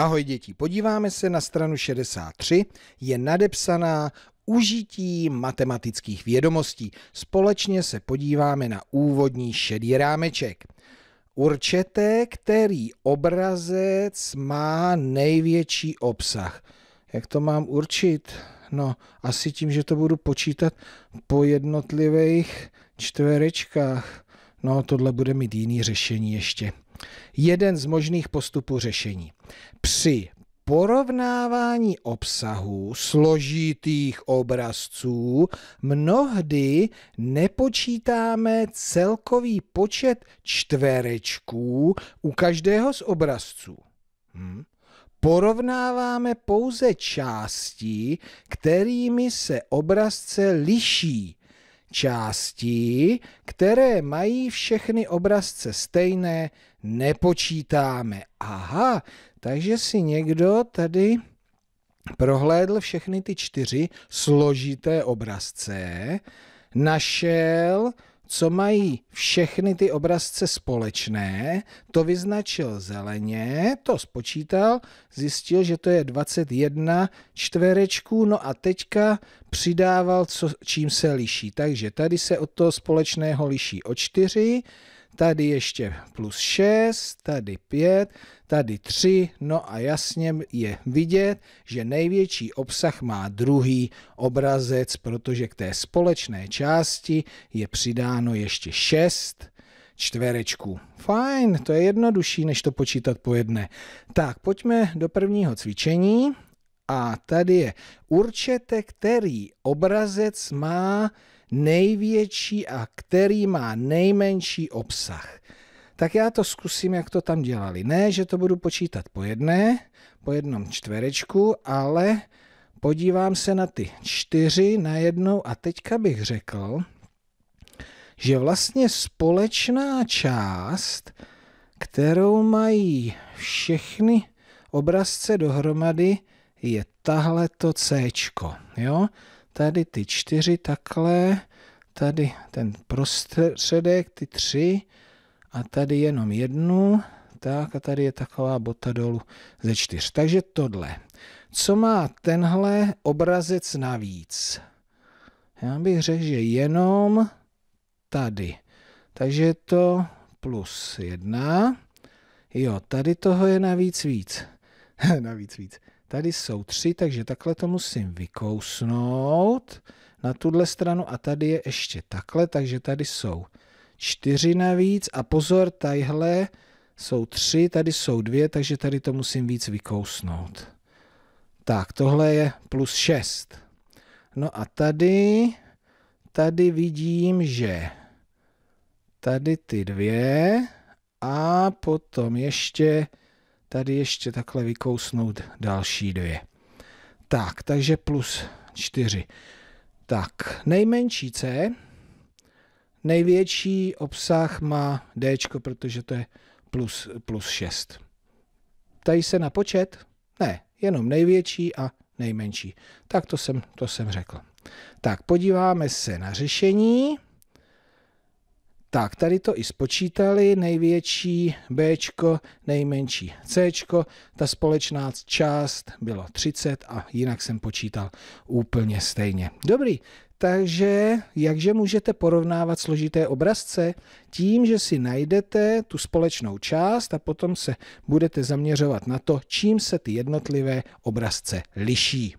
Ahoj děti, podíváme se na stranu 63, je nadepsaná užití matematických vědomostí. Společně se podíváme na úvodní šedý rámeček. Určete, který obrazec má největší obsah. Jak to mám určit? No, asi tím, že to budu počítat po jednotlivých čtverečkách. No, tohle bude mít jiný řešení ještě. Jeden z možných postupů řešení. Při porovnávání obsahu složitých obrazců mnohdy nepočítáme celkový počet čtverečků u každého z obrazců. Hm? Porovnáváme pouze části, kterými se obrazce liší Části, které mají všechny obrazce stejné, nepočítáme. Aha, takže si někdo tady prohlédl všechny ty čtyři složité obrazce, našel co mají všechny ty obrazce společné, to vyznačil zeleně, to spočítal, zjistil, že to je 21 čtverečků, no a teďka přidával, co, čím se liší. Takže tady se od toho společného liší o 4, tady ještě plus 6, tady 5, tady 3, no a jasně je vidět, že největší obsah má druhý obrazec, protože k té společné části je přidáno ještě 6 čtverečků. Fajn, to je jednodušší, než to počítat po jedné. Tak, pojďme do prvního cvičení. A tady je určete, který obrazec má největší a který má nejmenší obsah. Tak já to zkusím, jak to tam dělali. Ne, že to budu počítat po jedné, po jednom čtverečku, ale podívám se na ty čtyři na jednou a teďka bych řekl, že vlastně společná část, kterou mají všechny obrazce dohromady, je tahleto C. Jo? tady ty čtyři takhle, tady ten prostředek, ty tři a tady jenom jednu, tak a tady je taková bota dolů ze čtyř. Takže tohle. Co má tenhle obrazec navíc? Já bych řekl, že jenom tady. Takže je to plus jedna. Jo, tady toho je navíc víc. navíc víc. Tady jsou tři, takže takhle to musím vykousnout na tuhle stranu a tady je ještě takhle, takže tady jsou čtyři navíc a pozor, tadyhle jsou tři, tady jsou dvě, takže tady to musím víc vykousnout. Tak, tohle je plus šest. No a tady, tady vidím, že tady ty dvě a potom ještě tady ještě takhle vykousnout další dvě. Tak, takže plus 4. Tak, nejmenší C, největší obsah má D, protože to je plus, plus 6. Tady se na počet? Ne, jenom největší a nejmenší. Tak to jsem, to jsem řekl. Tak, podíváme se na řešení. Tak, tady to i spočítali, největší B, nejmenší C, ta společná část bylo 30 a jinak jsem počítal úplně stejně. Dobrý, takže jakže můžete porovnávat složité obrazce? Tím, že si najdete tu společnou část a potom se budete zaměřovat na to, čím se ty jednotlivé obrazce liší.